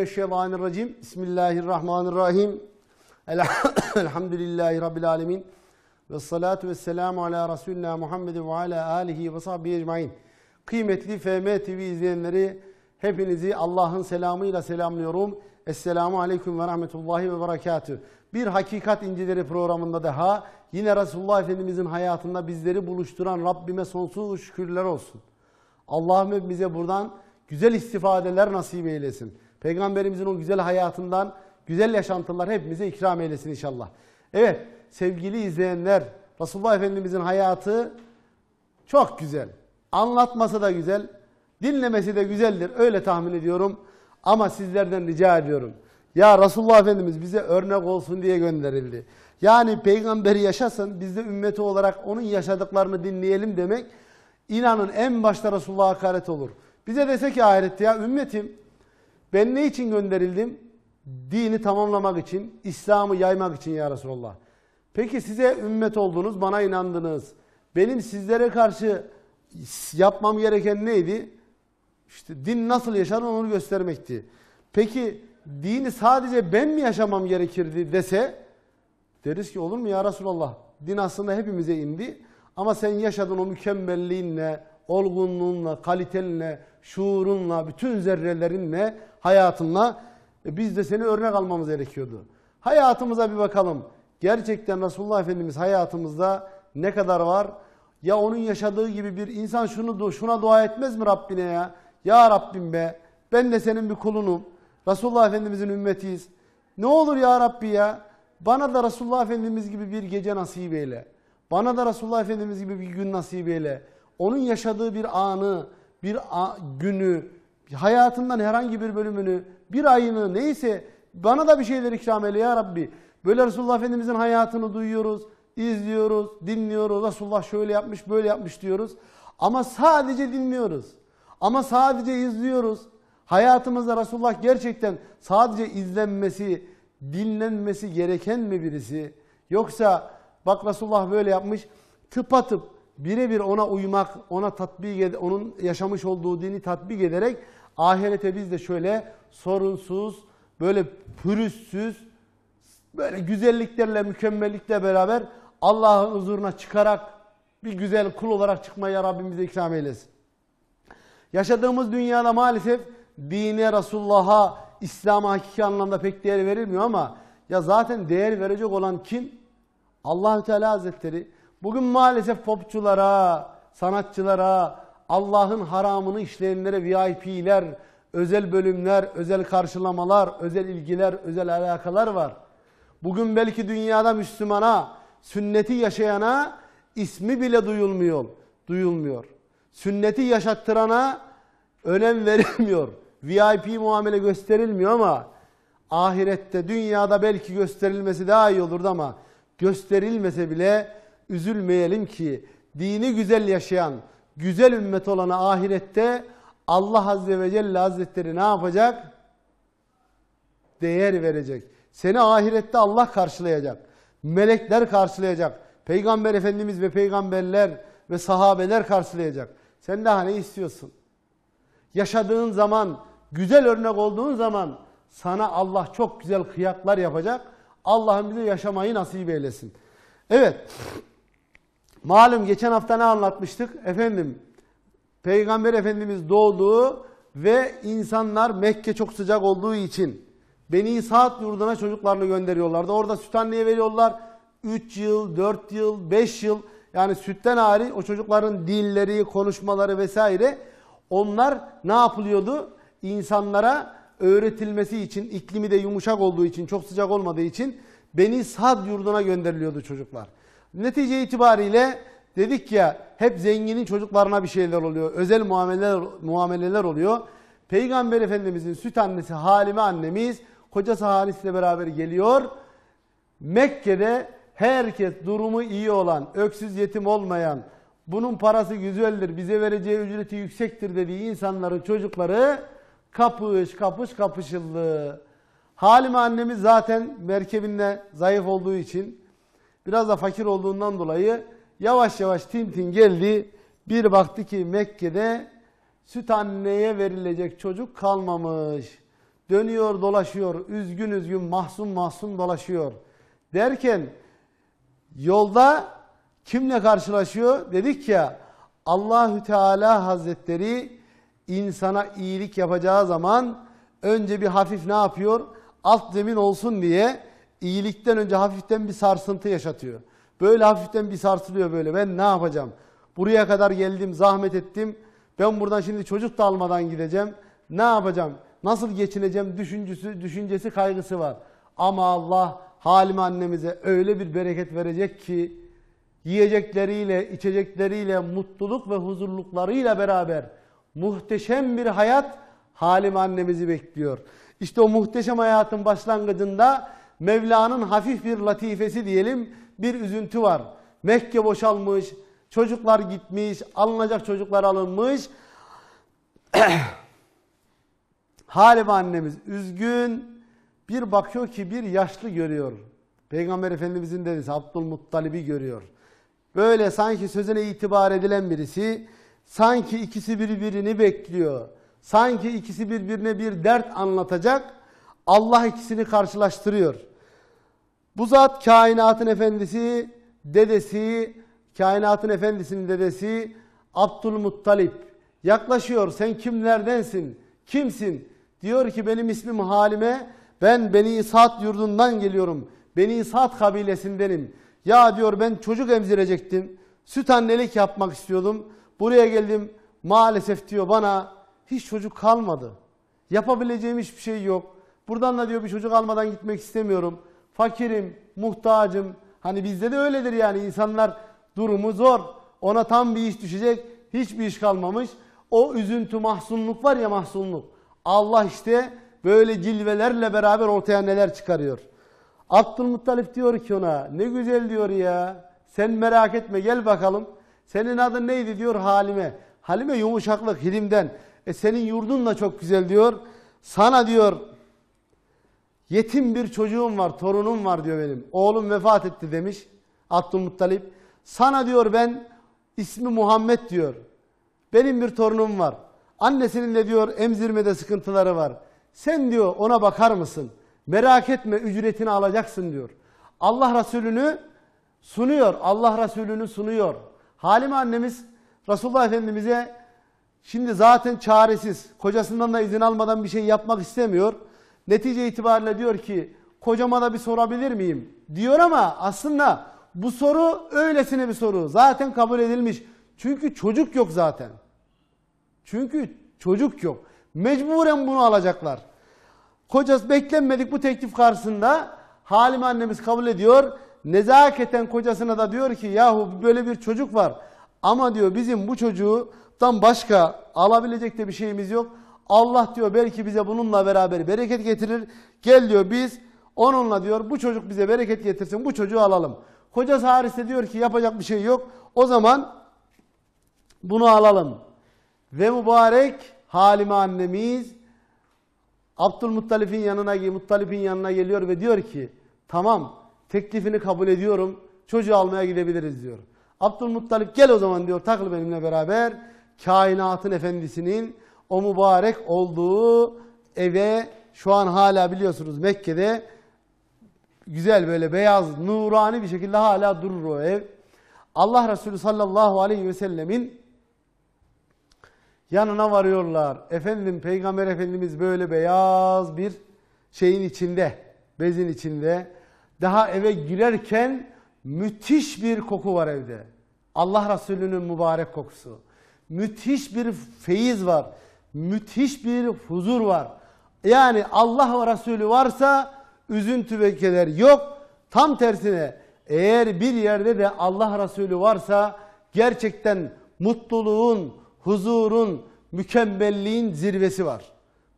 Mineşşeytanirracim. Bismillahirrahmanirrahim. Elhamdülillahi Rabbil alemin. Ve salatu ve selamu ala Resulina Muhammedin ve ala alihi ve sahbihi ecmain. Kıymetli FM TV izleyenleri hepinizi Allah'ın selamıyla selamlıyorum. Esselamu aleyküm ve rahmetullahi ve berekatü. Bir Hakikat İncileri programında daha yine Resulullah Efendimizin hayatında bizleri buluşturan Rabbime sonsuz şükürler olsun. Allah'ım hepimize buradan güzel istifadeler nasip eylesin. Peygamberimizin o güzel hayatından güzel yaşantılar hepimize ikram eylesin inşallah. Evet sevgili izleyenler Resulullah Efendimizin hayatı çok güzel. Anlatması da güzel, dinlemesi de güzeldir öyle tahmin ediyorum. Ama sizlerden rica ediyorum. Ya Resulullah Efendimiz bize örnek olsun diye gönderildi. Yani peygamberi yaşasın biz de ümmeti olarak onun yaşadıklarını dinleyelim demek İnanın en başta Resulullah'a hakaret olur. Bize dese ki ahirette ya ümmetim ben ne için gönderildim? Dini tamamlamak için, İslam'ı yaymak için ya Resulallah. Peki size ümmet oldunuz, bana inandınız. Benim sizlere karşı yapmam gereken neydi? İşte din nasıl yaşanır onu göstermekti. Peki dini sadece ben mi yaşamam gerekirdi dese deriz ki olur mu ya Resulallah? Din aslında hepimize indi ama sen yaşadın o mükemmelliğinle, olgunluğunla, kalitenle, şuurunla, bütün zerrelerinle, hayatınla e, biz de seni örnek almamız gerekiyordu. Hayatımıza bir bakalım. Gerçekten Resulullah Efendimiz hayatımızda ne kadar var? Ya onun yaşadığı gibi bir insan şunu şuna dua etmez mi Rabbine ya? Ya Rabbim be ben de senin bir kulunum. Resulullah Efendimizin ümmetiyiz. Ne olur ya Rabbi ya bana da Resulullah Efendimiz gibi bir gece nasip eyle. Bana da Resulullah Efendimiz gibi bir gün nasip eyle. Onun yaşadığı bir anı, bir günü, hayatından herhangi bir bölümünü, bir ayını neyse bana da bir şeyler ikram eyle ya Rabbi. Böyle Resulullah Efendimizin hayatını duyuyoruz, izliyoruz, dinliyoruz. Resulullah şöyle yapmış, böyle yapmış diyoruz. Ama sadece dinliyoruz. Ama sadece izliyoruz. Hayatımızda Resulullah gerçekten sadece izlenmesi, dinlenmesi gereken mi birisi? Yoksa bak Resulullah böyle yapmış, tıpatıp birebir ona uymak, ona tatbik onun yaşamış olduğu dini tatbik ederek ahirete biz de şöyle sorunsuz, böyle pürüzsüz, böyle güzelliklerle, mükemmellikle beraber Allah'ın huzuruna çıkarak bir güzel kul olarak çıkmaya Rabbim bize ikram eylesin. Yaşadığımız dünyada maalesef dine, Resulullah'a, İslam'a hakiki anlamda pek değer verilmiyor ama ya zaten değer verecek olan kim? Allahü Teala Hazretleri Bugün maalesef popçulara, sanatçılara, Allah'ın haramını işleyenlere VIP'ler, özel bölümler, özel karşılamalar, özel ilgiler, özel alakalar var. Bugün belki dünyada Müslümana, sünneti yaşayana ismi bile duyulmuyor. Duyulmuyor. Sünneti yaşattırana önem verilmiyor. VIP muamele gösterilmiyor ama ahirette, dünyada belki gösterilmesi daha iyi olurdu ama gösterilmese bile üzülmeyelim ki dini güzel yaşayan, güzel ümmet olanı ahirette Allah Azze ve Celle Hazretleri ne yapacak? Değer verecek. Seni ahirette Allah karşılayacak. Melekler karşılayacak. Peygamber Efendimiz ve peygamberler ve sahabeler karşılayacak. Sen daha ne istiyorsun? Yaşadığın zaman, güzel örnek olduğun zaman sana Allah çok güzel kıyaklar yapacak. Allah'ın bize yaşamayı nasip eylesin. Evet. Malum geçen hafta ne anlatmıştık? Efendim Peygamber Efendimiz doğduğu ve insanlar Mekke çok sıcak olduğu için Beni Saat yurduna çocuklarını gönderiyorlardı. Orada süt anneye veriyorlar. 3 yıl, 4 yıl, 5 yıl yani sütten hariç o çocukların dilleri, konuşmaları vesaire onlar ne yapılıyordu? İnsanlara öğretilmesi için, iklimi de yumuşak olduğu için, çok sıcak olmadığı için Beni Sad yurduna gönderiliyordu çocuklar. Netice itibariyle dedik ya hep zenginin çocuklarına bir şeyler oluyor. Özel muameleler, muameleler oluyor. Peygamber Efendimizin süt annesi Halime annemiz kocası Halis ile beraber geliyor. Mekke'de herkes durumu iyi olan, öksüz yetim olmayan, bunun parası güzeldir, bize vereceği ücreti yüksektir dediği insanların çocukları kapış kapış kapışıldı. Halime annemiz zaten merkebinde zayıf olduğu için Biraz da fakir olduğundan dolayı yavaş yavaş Tintin geldi. Bir baktı ki Mekke'de süt anneye verilecek çocuk kalmamış. Dönüyor dolaşıyor, üzgün üzgün, mahzun mahzun dolaşıyor. Derken yolda kimle karşılaşıyor? Dedik ya Allahü Teala Hazretleri insana iyilik yapacağı zaman önce bir hafif ne yapıyor? Alt zemin olsun diye iyilikten önce hafiften bir sarsıntı yaşatıyor. Böyle hafiften bir sarsılıyor böyle. Ben ne yapacağım? Buraya kadar geldim, zahmet ettim. Ben buradan şimdi çocuk da almadan gideceğim. Ne yapacağım? Nasıl geçineceğim düşüncesi, düşüncesi kaygısı var. Ama Allah halime annemize öyle bir bereket verecek ki yiyecekleriyle, içecekleriyle, mutluluk ve huzurluklarıyla beraber muhteşem bir hayat Halim annemizi bekliyor. İşte o muhteşem hayatın başlangıcında Mevla'nın hafif bir latifesi diyelim bir üzüntü var. Mekke boşalmış, çocuklar gitmiş, alınacak çocuklar alınmış. Halime annemiz üzgün. Bir bakıyor ki bir yaşlı görüyor. Peygamber Efendimizin dedesi Abdülmuttalib'i görüyor. Böyle sanki sözüne itibar edilen birisi, sanki ikisi birbirini bekliyor. Sanki ikisi birbirine bir dert anlatacak. Allah ikisini karşılaştırıyor. Bu zat kainatın efendisi, dedesi, kainatın efendisinin dedesi Abdülmuttalip. Yaklaşıyor sen kimlerdensin, kimsin? Diyor ki benim ismim Halime, ben Beni Saat yurdundan geliyorum. Beni Saat kabilesindenim. Ya diyor ben çocuk emzirecektim, süt annelik yapmak istiyordum. Buraya geldim maalesef diyor bana hiç çocuk kalmadı. Yapabileceğim hiçbir şey yok. Buradan da diyor bir çocuk almadan gitmek istemiyorum.'' fakirim, muhtacım. Hani bizde de öyledir yani insanlar durumu zor. Ona tam bir iş düşecek, hiçbir iş kalmamış. O üzüntü, mahzunluk var ya mahzunluk. Allah işte böyle cilvelerle beraber ortaya neler çıkarıyor. Abdülmuttalip diyor ki ona ne güzel diyor ya. Sen merak etme gel bakalım. Senin adın neydi diyor Halime. Halime yumuşaklık hilimden. E senin yurdun da çok güzel diyor. Sana diyor Yetim bir çocuğum var, torunum var diyor benim. Oğlum vefat etti demiş Abdülmuttalip. Sana diyor ben ismi Muhammed diyor. Benim bir torunum var. Annesinin de diyor emzirmede sıkıntıları var. Sen diyor ona bakar mısın? Merak etme ücretini alacaksın diyor. Allah Resulü'nü sunuyor. Allah Resulü'nü sunuyor. Halime annemiz Resulullah Efendimiz'e şimdi zaten çaresiz. Kocasından da izin almadan bir şey yapmak istemiyor. Netice itibariyle diyor ki kocama da bir sorabilir miyim? Diyor ama aslında bu soru öylesine bir soru. Zaten kabul edilmiş. Çünkü çocuk yok zaten. Çünkü çocuk yok. Mecburen bunu alacaklar. Kocası beklenmedik bu teklif karşısında Halime annemiz kabul ediyor. Nezaketen kocasına da diyor ki yahu böyle bir çocuk var. Ama diyor bizim bu çocuğu tam başka alabilecek de bir şeyimiz yok. Allah diyor belki bize bununla beraber bereket getirir. Gel diyor biz onunla diyor bu çocuk bize bereket getirsin bu çocuğu alalım. Kocası Haris'e diyor ki yapacak bir şey yok. O zaman bunu alalım. Ve mübarek Halime annemiz Abdülmuttalif'in yanına, muttalip'in yanına geliyor ve diyor ki tamam teklifini kabul ediyorum çocuğu almaya gidebiliriz diyor. Abdülmuttalip gel o zaman diyor takıl benimle beraber kainatın efendisinin o mübarek olduğu eve şu an hala biliyorsunuz Mekke'de güzel böyle beyaz nurani bir şekilde hala durur o ev. Allah Resulü sallallahu aleyhi ve sellemin yanına varıyorlar. Efendim Peygamber Efendimiz böyle beyaz bir şeyin içinde, bezin içinde. Daha eve girerken müthiş bir koku var evde. Allah Resulü'nün mübarek kokusu. Müthiş bir feyiz var müthiş bir huzur var. Yani Allah ve Resulü varsa üzüntü ve keder yok. Tam tersine eğer bir yerde de Allah Resulü varsa gerçekten mutluluğun, huzurun, mükemmelliğin zirvesi var.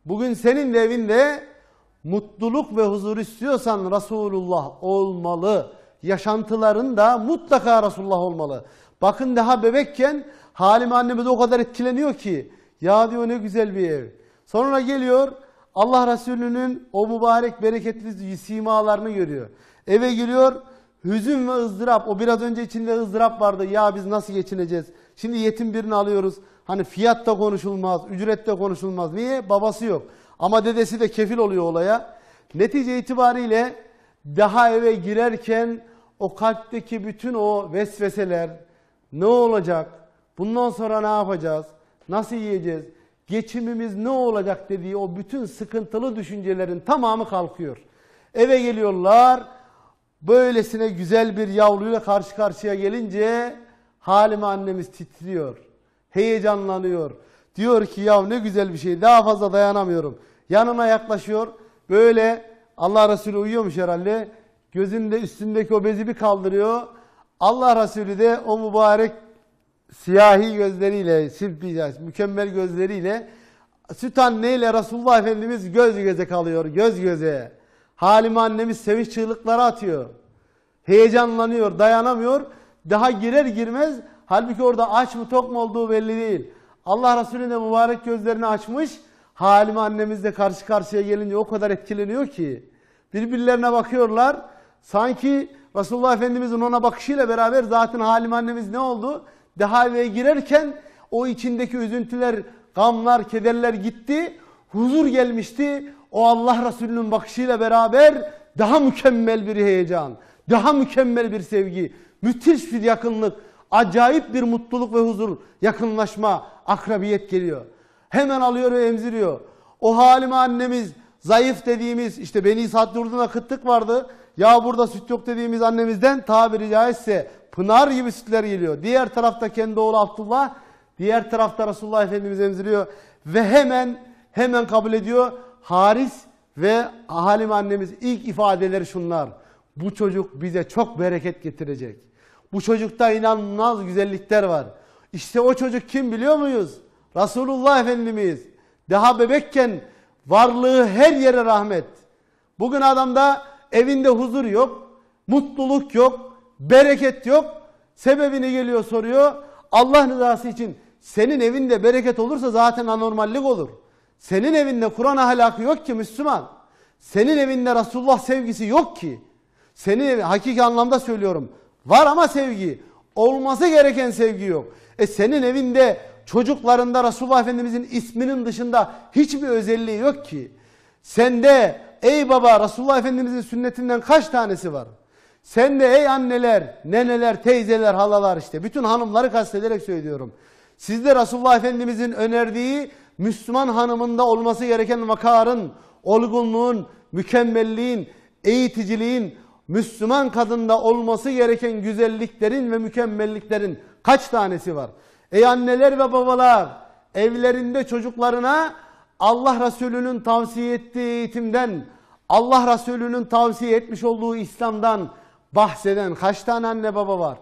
Bugün senin de evinde mutluluk ve huzur istiyorsan Resulullah olmalı. Yaşantıların da mutlaka Resulullah olmalı. Bakın daha bebekken halime annemiz o kadar etkileniyor ki ya diyor ne güzel bir ev. Sonra geliyor Allah Resulü'nün o mübarek bereketli simalarını görüyor. Eve giriyor hüzün ve ızdırap. O biraz önce içinde ızdırap vardı. Ya biz nasıl geçineceğiz? Şimdi yetim birini alıyoruz. Hani fiyat da konuşulmaz, ücret de konuşulmaz. Niye? Babası yok. Ama dedesi de kefil oluyor olaya. Netice itibariyle daha eve girerken o kalpteki bütün o vesveseler ne olacak? Bundan sonra ne yapacağız? Nasıl yiyeceğiz? Geçimimiz ne olacak dediği o bütün sıkıntılı düşüncelerin tamamı kalkıyor. Eve geliyorlar. Böylesine güzel bir yavruyla karşı karşıya gelince halime annemiz titriyor. Heyecanlanıyor. Diyor ki ya ne güzel bir şey daha fazla dayanamıyorum. Yanına yaklaşıyor. Böyle Allah Resulü uyuyormuş herhalde. Gözünde üstündeki o bezi bir kaldırıyor. Allah Resulü de o mübarek siyahi gözleriyle, sirpi, mükemmel gözleriyle süt anneyle Resulullah Efendimiz göz göze kalıyor, göz göze. Halime annemiz sevinç çığlıkları atıyor. Heyecanlanıyor, dayanamıyor. Daha girer girmez halbuki orada aç mı tok mu olduğu belli değil. Allah Resulü'nün de mübarek gözlerini açmış. Halime de karşı karşıya gelince o kadar etkileniyor ki. Birbirlerine bakıyorlar. Sanki Resulullah Efendimiz'in ona bakışıyla beraber zaten Halime annemiz ne oldu? Daha eve girerken o içindeki üzüntüler, gamlar, kederler gitti. Huzur gelmişti. O Allah Resulü'nün bakışıyla beraber daha mükemmel bir heyecan, daha mükemmel bir sevgi, müthiş bir yakınlık, acayip bir mutluluk ve huzur, yakınlaşma, akrabiyet geliyor. Hemen alıyor ve emziriyor. O halime annemiz zayıf dediğimiz işte Beni Saad yurdunda kıtlık vardı. Ya burada süt yok dediğimiz annemizden tabiri caizse pınar gibi sütler geliyor. Diğer tarafta kendi oğlu Abdullah, diğer tarafta Resulullah Efendimiz emziriyor ve hemen hemen kabul ediyor. Haris ve Halime annemiz ilk ifadeleri şunlar. Bu çocuk bize çok bereket getirecek. Bu çocukta inanılmaz güzellikler var. İşte o çocuk kim biliyor muyuz? Resulullah Efendimiz. Daha bebekken varlığı her yere rahmet. Bugün adamda Evinde huzur yok, mutluluk yok, bereket yok. Sebebini geliyor soruyor. Allah rızası için senin evinde bereket olursa zaten anormallik olur. Senin evinde Kur'an ahlakı yok ki Müslüman. Senin evinde Resulullah sevgisi yok ki. Senin evi hakiki anlamda söylüyorum. Var ama sevgi. Olması gereken sevgi yok. E senin evinde çocuklarında Resulullah Efendimizin isminin dışında hiçbir özelliği yok ki. Sende Ey baba Resulullah Efendimizin sünnetinden kaç tanesi var? Sen de ey anneler, neneler, teyzeler, halalar işte bütün hanımları kastederek söylüyorum. Siz de Resulullah Efendimizin önerdiği Müslüman hanımında olması gereken vakarın, olgunluğun, mükemmelliğin, eğiticiliğin, Müslüman kadında olması gereken güzelliklerin ve mükemmelliklerin kaç tanesi var? Ey anneler ve babalar, evlerinde çocuklarına Allah Resulü'nün tavsiye ettiği eğitimden, Allah Resulü'nün tavsiye etmiş olduğu İslam'dan bahseden kaç tane anne baba var?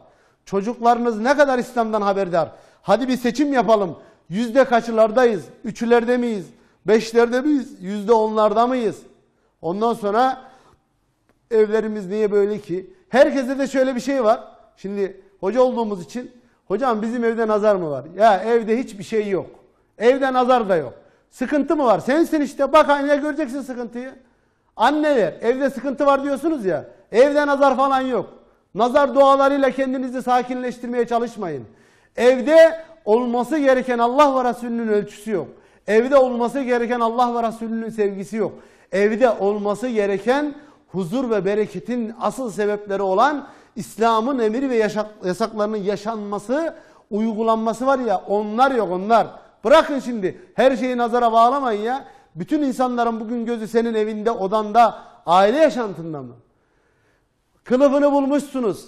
Çocuklarınız ne kadar İslam'dan haberdar? Hadi bir seçim yapalım. Yüzde kaçılardayız? Üçlerde miyiz? Beşlerde miyiz? Yüzde onlarda mıyız? Ondan sonra evlerimiz niye böyle ki? Herkese de şöyle bir şey var. Şimdi hoca olduğumuz için hocam bizim evde nazar mı var? Ya evde hiçbir şey yok. Evde nazar da yok. Sıkıntı mı var? Sensin işte. Bak aynaya göreceksin sıkıntıyı. Anneler evde sıkıntı var diyorsunuz ya. Evde nazar falan yok. Nazar dualarıyla kendinizi sakinleştirmeye çalışmayın. Evde olması gereken Allah ve Resulünün ölçüsü yok. Evde olması gereken Allah ve Resulünün sevgisi yok. Evde olması gereken huzur ve bereketin asıl sebepleri olan İslam'ın emir ve yasaklarının yaşanması, uygulanması var ya onlar yok onlar. Bırakın şimdi her şeyi nazara bağlamayın ya. Bütün insanların bugün gözü senin evinde, odanda, aile yaşantında mı? Kılıfını bulmuşsunuz.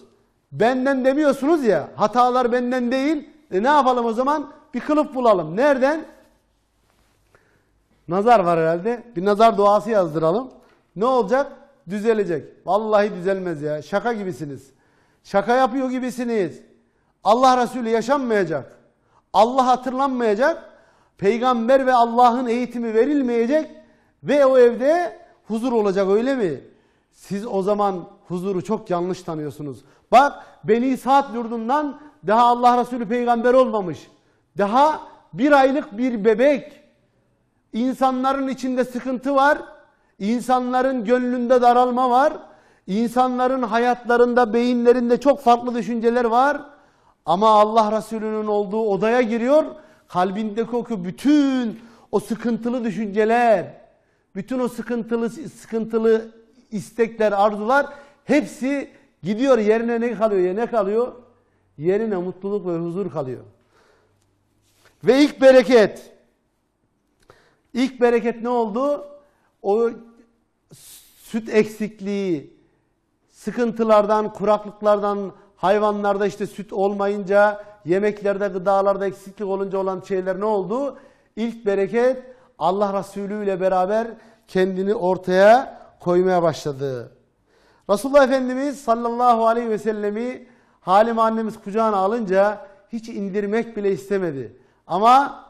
Benden demiyorsunuz ya. Hatalar benden değil. E ne yapalım o zaman? Bir kılıf bulalım. Nereden? Nazar var herhalde. Bir nazar duası yazdıralım. Ne olacak? Düzelecek. Vallahi düzelmez ya. Şaka gibisiniz. Şaka yapıyor gibisiniz. Allah Resulü yaşanmayacak. Allah hatırlanmayacak, peygamber ve Allah'ın eğitimi verilmeyecek ve o evde huzur olacak öyle mi? Siz o zaman huzuru çok yanlış tanıyorsunuz. Bak Beni Saat yurdundan daha Allah Resulü peygamber olmamış. Daha bir aylık bir bebek. İnsanların içinde sıkıntı var. İnsanların gönlünde daralma var. İnsanların hayatlarında, beyinlerinde çok farklı düşünceler var. Ama Allah Resulü'nün olduğu odaya giriyor. Kalbindeki o bütün o sıkıntılı düşünceler, bütün o sıkıntılı sıkıntılı istekler, arzular hepsi gidiyor yerine ne kalıyor? Yerine ne kalıyor? Yerine mutluluk ve huzur kalıyor. Ve ilk bereket. İlk bereket ne oldu? O süt eksikliği, sıkıntılardan, kuraklıklardan, Hayvanlarda işte süt olmayınca, yemeklerde, gıdalarda eksiklik olunca olan şeyler ne oldu? İlk bereket Allah Resulü ile beraber kendini ortaya koymaya başladı. Resulullah Efendimiz sallallahu aleyhi ve sellemi Halim annemiz kucağına alınca hiç indirmek bile istemedi. Ama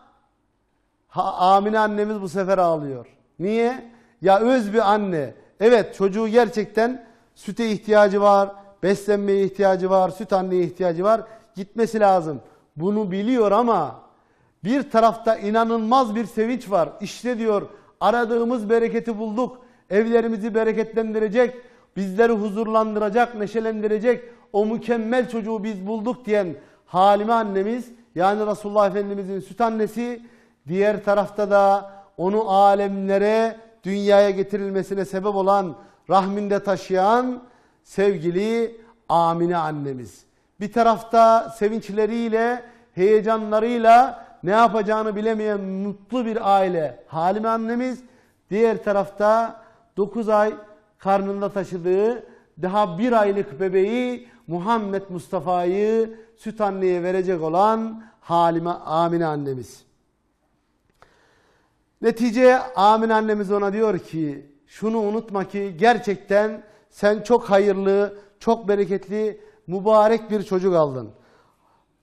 ha, Amine annemiz bu sefer ağlıyor. Niye? Ya öz bir anne. Evet çocuğu gerçekten süte ihtiyacı var beslenmeye ihtiyacı var, süt anneye ihtiyacı var. Gitmesi lazım. Bunu biliyor ama bir tarafta inanılmaz bir sevinç var. İşte diyor aradığımız bereketi bulduk. Evlerimizi bereketlendirecek, bizleri huzurlandıracak, neşelendirecek o mükemmel çocuğu biz bulduk diyen Halime annemiz yani Resulullah Efendimizin süt annesi diğer tarafta da onu alemlere dünyaya getirilmesine sebep olan rahminde taşıyan sevgili Amine annemiz. Bir tarafta sevinçleriyle, heyecanlarıyla ne yapacağını bilemeyen mutlu bir aile Halime annemiz. Diğer tarafta 9 ay karnında taşıdığı daha bir aylık bebeği Muhammed Mustafa'yı süt anneye verecek olan Halime Amine annemiz. Netice Amine annemiz ona diyor ki şunu unutma ki gerçekten sen çok hayırlı, çok bereketli, mübarek bir çocuk aldın.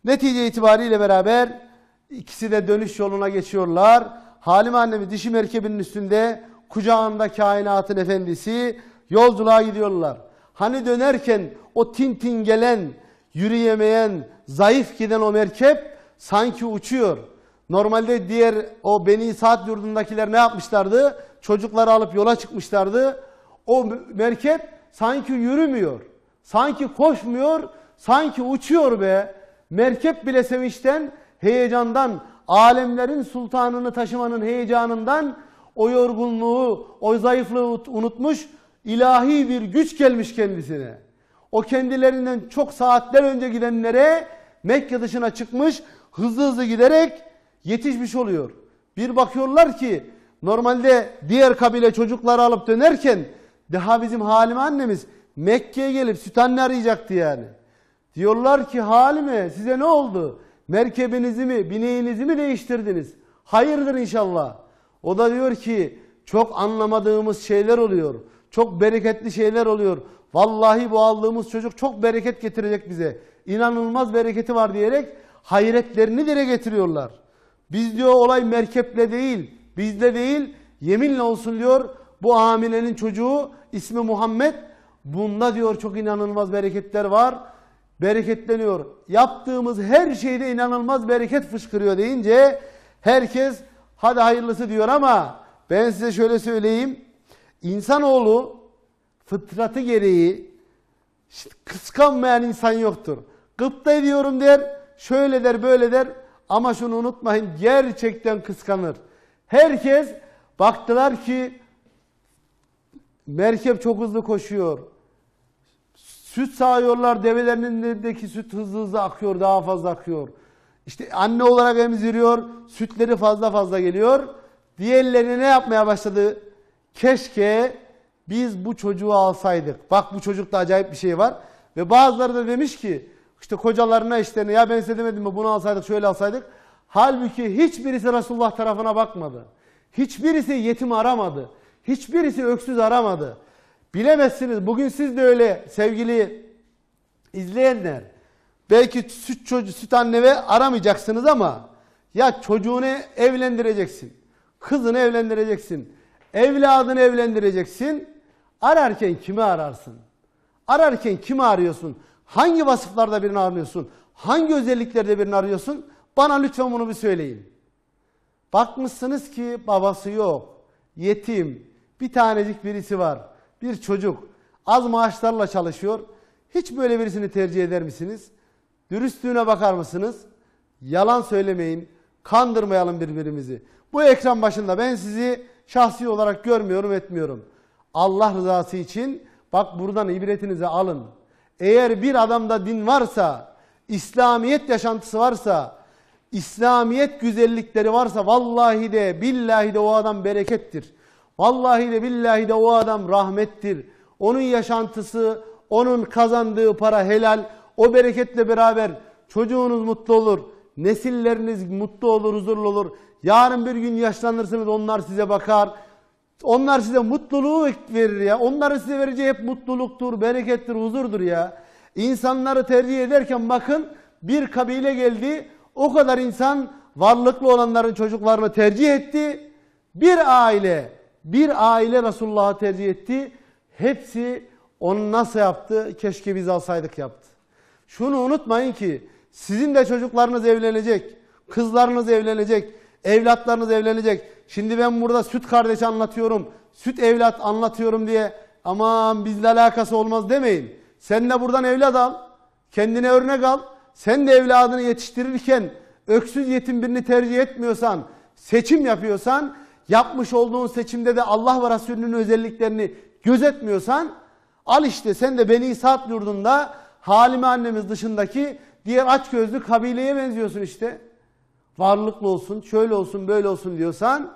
Netice itibariyle beraber ikisi de dönüş yoluna geçiyorlar. Halime annemiz dişi merkebinin üstünde kucağında kainatın efendisi yolculuğa gidiyorlar. Hani dönerken o tintin gelen, yürüyemeyen, zayıf giden o merkep sanki uçuyor. Normalde diğer o Beni Saat yurdundakiler ne yapmışlardı? Çocukları alıp yola çıkmışlardı. O merkep sanki yürümüyor, sanki koşmuyor, sanki uçuyor be. Merkep bile sevinçten, heyecandan, alemlerin sultanını taşımanın heyecanından o yorgunluğu, o zayıflığı unutmuş, ilahi bir güç gelmiş kendisine. O kendilerinden çok saatler önce gidenlere Mekke dışına çıkmış, hızlı hızlı giderek yetişmiş oluyor. Bir bakıyorlar ki normalde diğer kabile çocukları alıp dönerken daha bizim Halime annemiz Mekke'ye gelip süt anne arayacaktı yani. Diyorlar ki Halime size ne oldu? Merkebinizi mi, bineğinizi mi değiştirdiniz? Hayırdır inşallah. O da diyor ki çok anlamadığımız şeyler oluyor. Çok bereketli şeyler oluyor. Vallahi bu aldığımız çocuk çok bereket getirecek bize. İnanılmaz bereketi var diyerek hayretlerini dile getiriyorlar. Biz diyor olay merkeple değil, bizde değil, yeminle olsun diyor bu Amine'nin çocuğu ismi Muhammed. Bunda diyor çok inanılmaz bereketler var. Bereketleniyor. Yaptığımız her şeyde inanılmaz bereket fışkırıyor deyince herkes hadi hayırlısı diyor ama ben size şöyle söyleyeyim. İnsanoğlu fıtratı gereği kıskanmayan insan yoktur. Gıpta ediyorum der, şöyle der, böyle der ama şunu unutmayın gerçekten kıskanır. Herkes baktılar ki Merkep çok hızlı koşuyor. Süt sağıyorlar. Develerinin elindeki süt hızlı hızlı akıyor. Daha fazla akıyor. İşte anne olarak emziriyor. Sütleri fazla fazla geliyor. Diğerleri ne yapmaya başladı? Keşke biz bu çocuğu alsaydık. Bak bu çocukta acayip bir şey var. Ve bazıları da demiş ki işte kocalarına işlerine ya ben size demedim mi bunu alsaydık şöyle alsaydık. Halbuki hiçbirisi Resulullah tarafına bakmadı. Hiçbirisi yetimi aramadı. Hiçbirisi öksüz aramadı. Bilemezsiniz. Bugün siz de öyle sevgili izleyenler. Belki süt çocuğu, süt anne ve aramayacaksınız ama ya çocuğunu evlendireceksin. Kızını evlendireceksin. Evladını evlendireceksin. Ararken kimi ararsın? Ararken kimi arıyorsun? Hangi vasıflarda birini arıyorsun? Hangi özelliklerde birini arıyorsun? Bana lütfen bunu bir söyleyin. Bakmışsınız ki babası yok. Yetim, bir tanecik birisi var. Bir çocuk az maaşlarla çalışıyor. Hiç böyle birisini tercih eder misiniz? Dürüstlüğüne bakar mısınız? Yalan söylemeyin. Kandırmayalım birbirimizi. Bu ekran başında ben sizi şahsi olarak görmüyorum etmiyorum. Allah rızası için bak buradan ibretinizi alın. Eğer bir adamda din varsa, İslamiyet yaşantısı varsa, İslamiyet güzellikleri varsa vallahi de billahi de o adam berekettir. Vallahi de billahi de o adam rahmettir. Onun yaşantısı, onun kazandığı para helal. O bereketle beraber çocuğunuz mutlu olur. Nesilleriniz mutlu olur, huzurlu olur. Yarın bir gün yaşlanırsınız onlar size bakar. Onlar size mutluluğu verir ya. Onların size vereceği hep mutluluktur, berekettir, huzurdur ya. İnsanları tercih ederken bakın bir kabile geldi. O kadar insan varlıklı olanların çocuklarını tercih etti. Bir aile bir aile Resulullah'ı tercih etti. Hepsi onu nasıl yaptı? Keşke biz alsaydık yaptı. Şunu unutmayın ki sizin de çocuklarınız evlenecek. Kızlarınız evlenecek. Evlatlarınız evlenecek. Şimdi ben burada süt kardeş anlatıyorum. Süt evlat anlatıyorum diye aman bizle alakası olmaz demeyin. Sen de buradan evlat al. Kendine örnek al. Sen de evladını yetiştirirken öksüz yetim birini tercih etmiyorsan, seçim yapıyorsan yapmış olduğun seçimde de Allah ve Resulünün özelliklerini gözetmiyorsan al işte sen de Beni Saat yurdunda Halime annemiz dışındaki diğer aç gözlü kabileye benziyorsun işte. Varlıklı olsun, şöyle olsun, böyle olsun diyorsan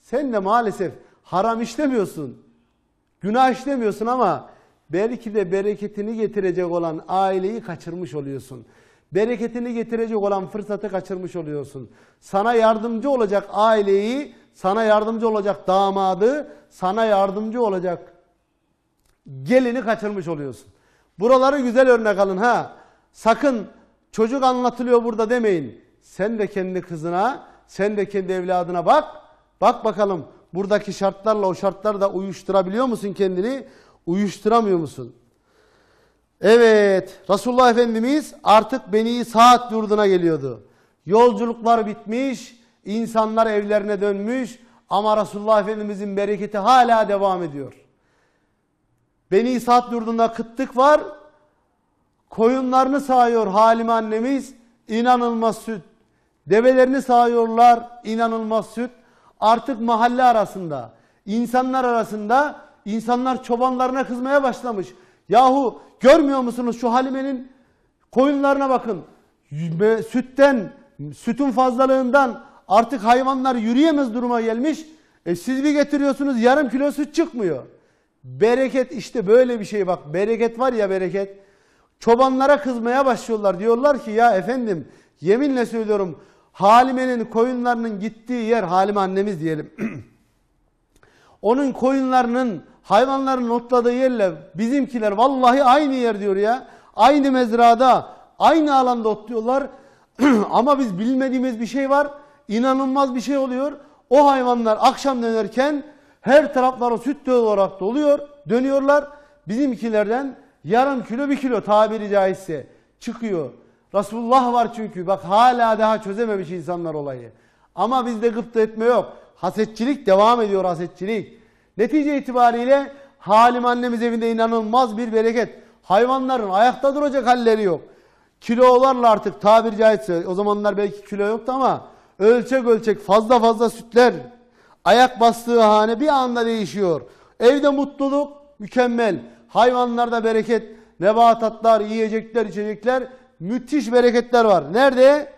sen de maalesef haram işlemiyorsun. Günah işlemiyorsun ama belki de bereketini getirecek olan aileyi kaçırmış oluyorsun. Bereketini getirecek olan fırsatı kaçırmış oluyorsun. Sana yardımcı olacak aileyi sana yardımcı olacak damadı, sana yardımcı olacak gelini kaçırmış oluyorsun. Buraları güzel örnek alın ha. Sakın çocuk anlatılıyor burada demeyin. Sen de kendi kızına, sen de kendi evladına bak. Bak bakalım buradaki şartlarla o şartları da uyuşturabiliyor musun kendini? Uyuşturamıyor musun? Evet, Resulullah Efendimiz artık Beni Saat yurduna geliyordu. Yolculuklar bitmiş, İnsanlar evlerine dönmüş ama Resulullah Efendimizin bereketi hala devam ediyor. Beni Saat yurdunda kıtlık var. Koyunlarını sağıyor Halim annemiz. inanılmaz süt. Develerini sağıyorlar. inanılmaz süt. Artık mahalle arasında, insanlar arasında insanlar çobanlarına kızmaya başlamış. Yahu görmüyor musunuz şu Halime'nin koyunlarına bakın. Sütten, sütün fazlalığından Artık hayvanlar yürüyemez duruma gelmiş. E siz bir getiriyorsunuz yarım kilo süt çıkmıyor. Bereket işte böyle bir şey bak. Bereket var ya bereket. Çobanlara kızmaya başlıyorlar. Diyorlar ki ya efendim yeminle söylüyorum Halime'nin koyunlarının gittiği yer Halime annemiz diyelim. Onun koyunlarının hayvanların otladığı yerle bizimkiler vallahi aynı yer diyor ya. Aynı mezrada aynı alanda otluyorlar. Ama biz bilmediğimiz bir şey var inanılmaz bir şey oluyor. O hayvanlar akşam dönerken her tarafları süt döl olarak doluyor. Dönüyorlar. Bizimkilerden yarım kilo bir kilo tabiri caizse çıkıyor. Resulullah var çünkü. Bak hala daha çözememiş insanlar olayı. Ama bizde gıpta etme yok. Hasetçilik devam ediyor hasetçilik. Netice itibariyle Halim annemiz evinde inanılmaz bir bereket. Hayvanların ayakta duracak halleri yok. Kilolarla artık tabir caizse o zamanlar belki kilo yoktu ama Ölçek ölçek fazla fazla sütler. Ayak bastığı hane bir anda değişiyor. Evde mutluluk mükemmel. Hayvanlarda bereket, nebatatlar, yiyecekler, içecekler müthiş bereketler var. Nerede?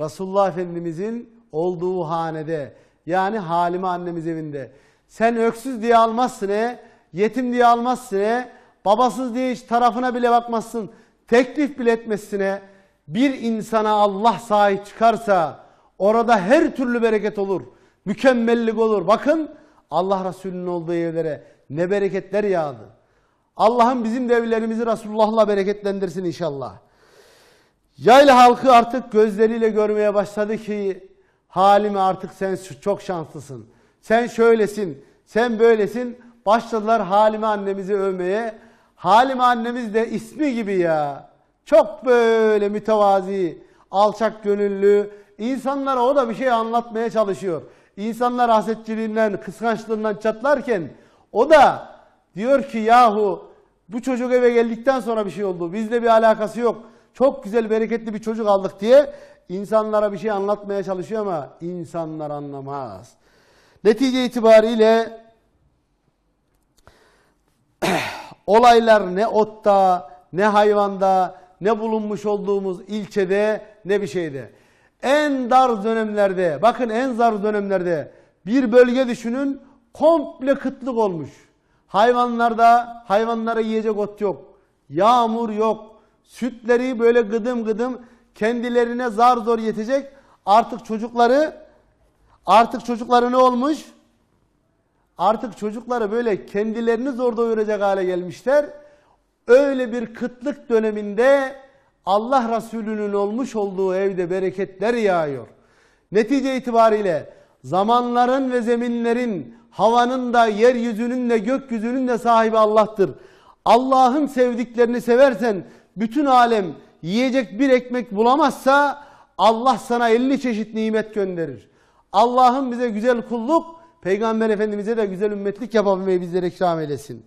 Resulullah Efendimizin olduğu hanede. Yani Halime annemiz evinde. Sen öksüz diye almazsın he. Yetim diye almazsın he. Babasız diye hiç tarafına bile bakmazsın. Teklif bile etmezsin he bir insana Allah sahip çıkarsa orada her türlü bereket olur. Mükemmellik olur. Bakın Allah Resulü'nün olduğu evlere ne bereketler yağdı. Allah'ın bizim de evlerimizi Resulullah'la bereketlendirsin inşallah. Yayla halkı artık gözleriyle görmeye başladı ki halime artık sen çok şanslısın. Sen şöylesin, sen böylesin. Başladılar Halime annemizi övmeye. Halime annemiz de ismi gibi ya. Çok böyle mütevazi, alçak gönüllü, insanlara o da bir şey anlatmaya çalışıyor. İnsanlar hasetçiliğinden, kıskançlığından çatlarken o da diyor ki yahu bu çocuk eve geldikten sonra bir şey oldu. Bizle bir alakası yok. Çok güzel bereketli bir çocuk aldık diye insanlara bir şey anlatmaya çalışıyor ama insanlar anlamaz. Netice itibariyle olaylar ne otta ne hayvanda ne bulunmuş olduğumuz ilçede ne bir şeyde. En dar dönemlerde bakın en dar dönemlerde bir bölge düşünün komple kıtlık olmuş. Hayvanlarda hayvanlara yiyecek ot yok. Yağmur yok. Sütleri böyle gıdım gıdım kendilerine zar zor yetecek. Artık çocukları artık çocukları ne olmuş? Artık çocukları böyle kendilerini zor doyuracak hale gelmişler öyle bir kıtlık döneminde Allah Resulü'nün olmuş olduğu evde bereketler yağıyor. Netice itibariyle zamanların ve zeminlerin, havanın da, yeryüzünün de, gökyüzünün de sahibi Allah'tır. Allah'ın sevdiklerini seversen bütün alem yiyecek bir ekmek bulamazsa Allah sana 50 çeşit nimet gönderir. Allah'ın bize güzel kulluk, Peygamber Efendimiz'e de güzel ümmetlik yapabilmeyi bizlere ikram eylesin.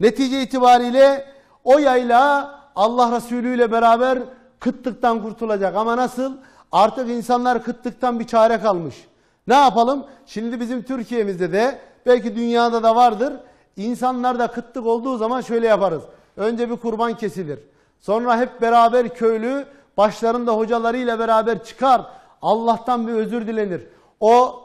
Netice itibariyle o yayla Allah Resulü ile beraber kıtlıktan kurtulacak. Ama nasıl? Artık insanlar kıtlıktan bir çare kalmış. Ne yapalım? Şimdi bizim Türkiye'mizde de belki dünyada da vardır. İnsanlar da kıtlık olduğu zaman şöyle yaparız. Önce bir kurban kesilir. Sonra hep beraber köylü başlarında hocalarıyla beraber çıkar. Allah'tan bir özür dilenir. O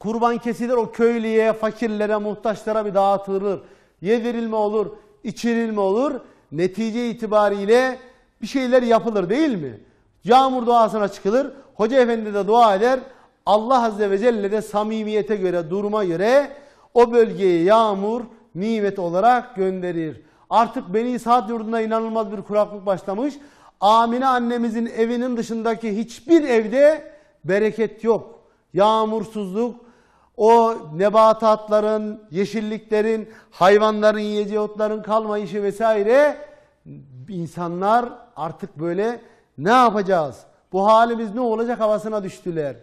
kurban kesilir o köylüye, fakirlere, muhtaçlara bir dağıtılır. Yedirilme olur içirilme olur. Netice itibariyle bir şeyler yapılır değil mi? Yağmur duasına çıkılır. Hoca efendi de dua eder. Allah azze ve celle de samimiyete göre, duruma göre o bölgeye yağmur nimet olarak gönderir. Artık Beni Saat yurdunda inanılmaz bir kuraklık başlamış. Amine annemizin evinin dışındaki hiçbir evde bereket yok. Yağmursuzluk, o nebatatların, yeşilliklerin, hayvanların yiyeceği otların kalmayışı vesaire insanlar artık böyle ne yapacağız? Bu halimiz ne olacak havasına düştüler.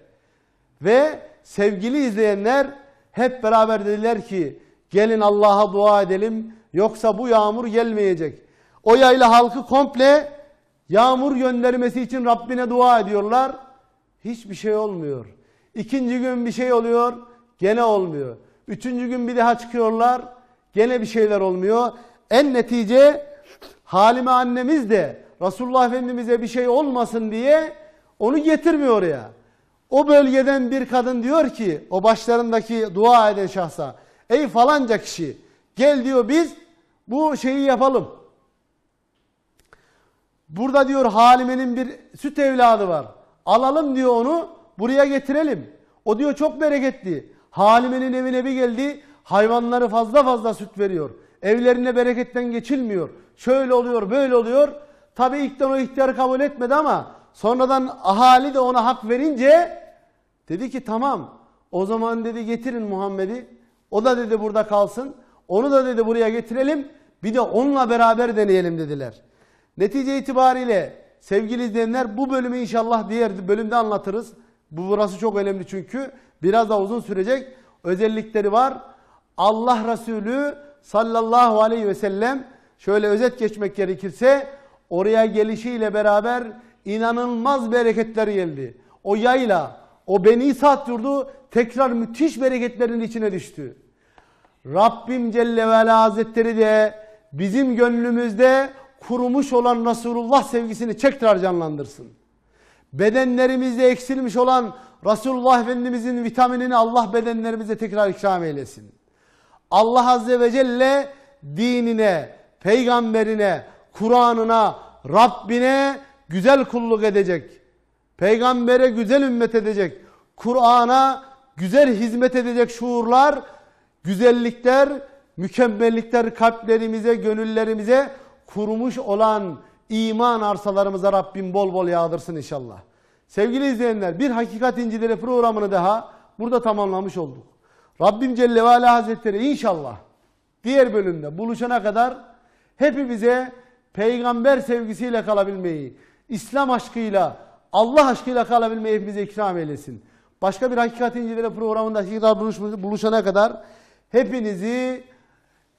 Ve sevgili izleyenler hep beraber dediler ki gelin Allah'a dua edelim yoksa bu yağmur gelmeyecek. O yayla halkı komple yağmur göndermesi için Rabbine dua ediyorlar. Hiçbir şey olmuyor. İkinci gün bir şey oluyor. Gene olmuyor. Üçüncü gün bir daha çıkıyorlar. Gene bir şeyler olmuyor. En netice Halime annemiz de Resulullah Efendimiz'e bir şey olmasın diye onu getirmiyor oraya. O bölgeden bir kadın diyor ki o başlarındaki dua eden şahsa ey falanca kişi gel diyor biz bu şeyi yapalım. Burada diyor Halime'nin bir süt evladı var. Alalım diyor onu buraya getirelim. O diyor çok bereketli. Halime'nin evine bir geldi. Hayvanları fazla fazla süt veriyor. Evlerine bereketten geçilmiyor. Şöyle oluyor böyle oluyor. Tabi ilkten o ihtiyar kabul etmedi ama sonradan ahali de ona hak verince dedi ki tamam o zaman dedi getirin Muhammed'i. O da dedi burada kalsın. Onu da dedi buraya getirelim. Bir de onunla beraber deneyelim dediler. Netice itibariyle sevgili izleyenler bu bölümü inşallah diğer bölümde anlatırız. Bu burası çok önemli çünkü. Biraz daha uzun sürecek özellikleri var. Allah Resulü sallallahu aleyhi ve sellem şöyle özet geçmek gerekirse oraya gelişiyle beraber inanılmaz bereketler geldi. O yayla, o Beni Saat yurdu tekrar müthiş bereketlerin içine düştü. Rabbim Celle ve Ala Hazretleri de bizim gönlümüzde kurumuş olan Resulullah sevgisini tekrar canlandırsın. Bedenlerimizde eksilmiş olan Resulullah Efendimizin vitaminini Allah bedenlerimize tekrar ikram eylesin. Allah Azze ve Celle dinine, peygamberine, Kur'an'ına, Rabbine güzel kulluk edecek. Peygambere güzel ümmet edecek. Kur'an'a güzel hizmet edecek şuurlar, güzellikler, mükemmellikler kalplerimize, gönüllerimize kurumuş olan iman arsalarımıza Rabbim bol bol yağdırsın inşallah. Sevgili izleyenler bir Hakikat İncileri programını daha burada tamamlamış olduk. Rabbim Celle ve Ala Hazretleri inşallah diğer bölümde buluşana kadar hepimize peygamber sevgisiyle kalabilmeyi, İslam aşkıyla, Allah aşkıyla kalabilmeyi hepimize ikram eylesin. Başka bir Hakikat İncileri programında tekrar buluşana kadar hepinizi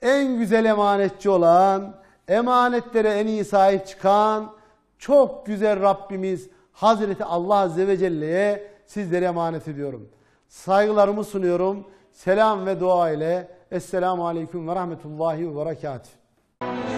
en güzel emanetçi olan, emanetlere en iyi sahip çıkan çok güzel Rabbimiz Hazreti Allah Azze ve Celle'ye sizlere emanet ediyorum. Saygılarımı sunuyorum. Selam ve dua ile. Esselamu Aleyküm ve Rahmetullahi ve Berekatuhu.